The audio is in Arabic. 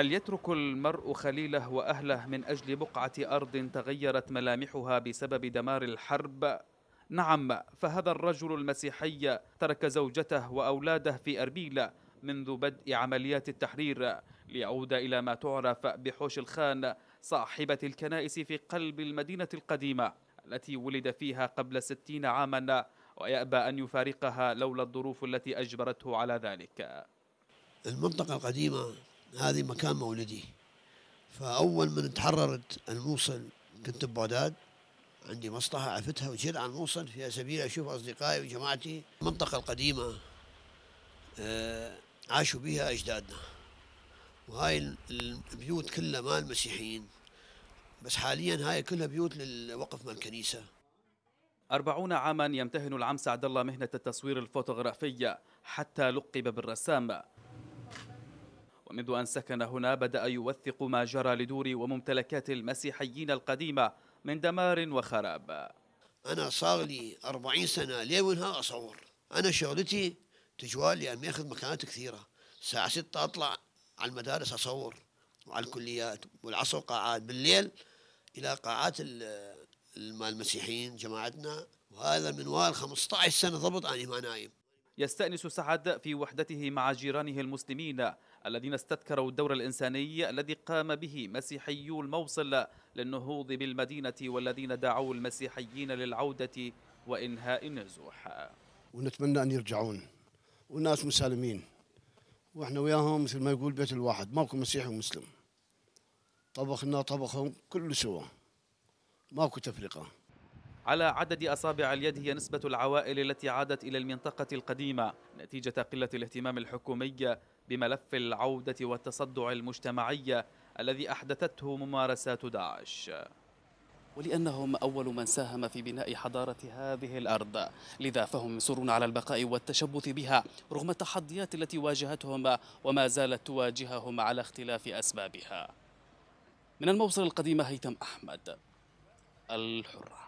هل يترك المرء خليله وأهله من أجل بقعة أرض تغيرت ملامحها بسبب دمار الحرب؟ نعم فهذا الرجل المسيحي ترك زوجته وأولاده في أربيل منذ بدء عمليات التحرير ليعود إلى ما تعرف بحوش الخان صاحبة الكنائس في قلب المدينة القديمة التي ولد فيها قبل ستين عاما ويأبى أن يفارقها لولا الظروف التي أجبرته على ذلك المنطقة القديمة هذه مكان مولدي فأول من تحررت الموصل كنت ببغداد عندي مصلحة عفتها وجيت على الموصل في سبيل أشوف أصدقائي وجماعتي المنطقة القديمة آه، عاشوا بها أجدادنا وهاي البيوت كلها مال المسيحيين بس حاليا هاي كلها بيوت للوقف مال الكنيسة أربعون عاما يمتهن العم سعد الله مهنة التصوير الفوتوغرافية حتى لقب بالرسام ومنذ أن سكن هنا بدأ يوثق ما جرى لدور وممتلكات المسيحيين القديمة من دمار وخراب أنا صار لي 40 سنة ليل ونهار أصور أنا شغلتي تجوال لأني أخذ مكانات كثيرة الساعة ستة أطلع على المدارس أصور وعلى الكليات والعصر قاعات بالليل إلى قاعات المسيحيين جماعتنا وهذا منوال 15 سنة ضبط أنا ما نايم يستأنس سعد في وحدته مع جيرانه المسلمين الذين استذكروا الدور الإنساني الذي قام به مسيحيو الموصل للنهوض بالمدينة والذين دعوا المسيحيين للعودة وإنهاء النزوح ونتمنى أن يرجعون وناس مسالمين واحنا وياهم مثل ما يقول بيت الواحد ماكو مسيحي ومسلم طبخنا طبخهم كل سوا ماكو تفرقه على عدد أصابع اليد هي نسبة العوائل التي عادت إلى المنطقة القديمة نتيجة قلة الاهتمام الحكومي بملف العودة والتصدع المجتمعي الذي أحدثته ممارسات داعش ولأنهم أول من ساهم في بناء حضارة هذه الأرض لذا فهم مصرون على البقاء والتشبث بها رغم التحديات التي واجهتهم وما زالت تواجههم على اختلاف أسبابها من الموصل القديمة هيثم أحمد الحرة